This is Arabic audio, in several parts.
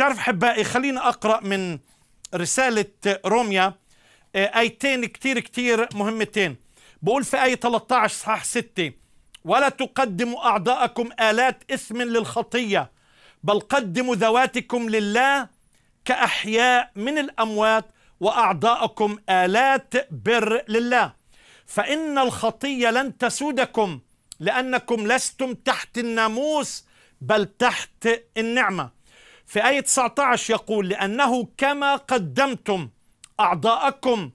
تعرف حبائي إيه، خلينا أقرأ من رسالة روميا إيه، آيتين كتير كتير مهمتين بقول في آية 13 صح 6 ولا تقدموا أعضاءكم آلات إثم للخطية بل قدموا ذواتكم لله كأحياء من الأموات وأعضاءكم آلات بر لله فإن الخطية لن تسودكم لأنكم لستم تحت الناموس بل تحت النعمة في آية 19 يقول لأنه كما قدمتم أعضاءكم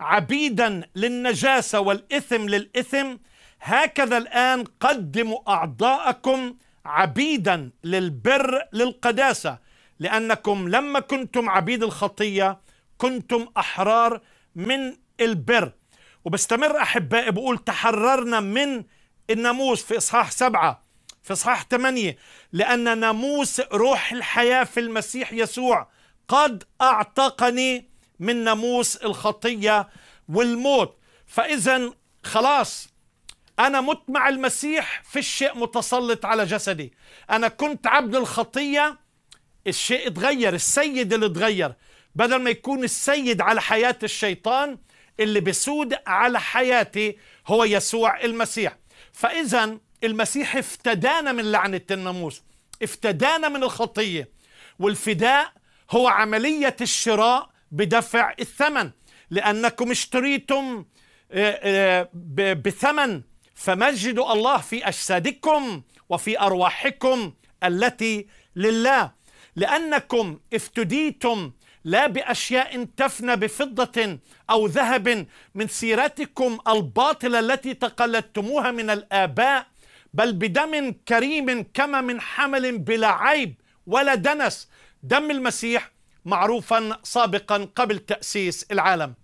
عبيدا للنجاسة والإثم للإثم هكذا الآن قدموا أعضاءكم عبيدا للبر للقداسة لأنكم لما كنتم عبيد الخطية كنتم أحرار من البر وبستمر أحبائي بقول تحررنا من الناموس في إصحاح سبعة في صحاح 8 لأن ناموس روح الحياة في المسيح يسوع قد أعتقني من ناموس الخطية والموت فإذا خلاص أنا مت مع المسيح في الشيء متسلط على جسدي أنا كنت عبد الخطية الشيء اتغير السيد اللي اتغير بدل ما يكون السيد على حياة الشيطان اللي بيسود على حياتي هو يسوع المسيح فإذا المسيح افتدانا من لعنة الناموس افتدانا من الخطية والفداء هو عملية الشراء بدفع الثمن لأنكم اشتريتم آه، آه، بثمن فمجد الله في أجسادكم وفي أرواحكم التي لله لأنكم افتديتم لا بأشياء تفنى بفضة أو ذهب من سيرتكم الباطلة التي تقلدتموها من الآباء بل بدم كريم كما من حمل بلا عيب ولا دنس دم المسيح معروفا سابقا قبل تأسيس العالم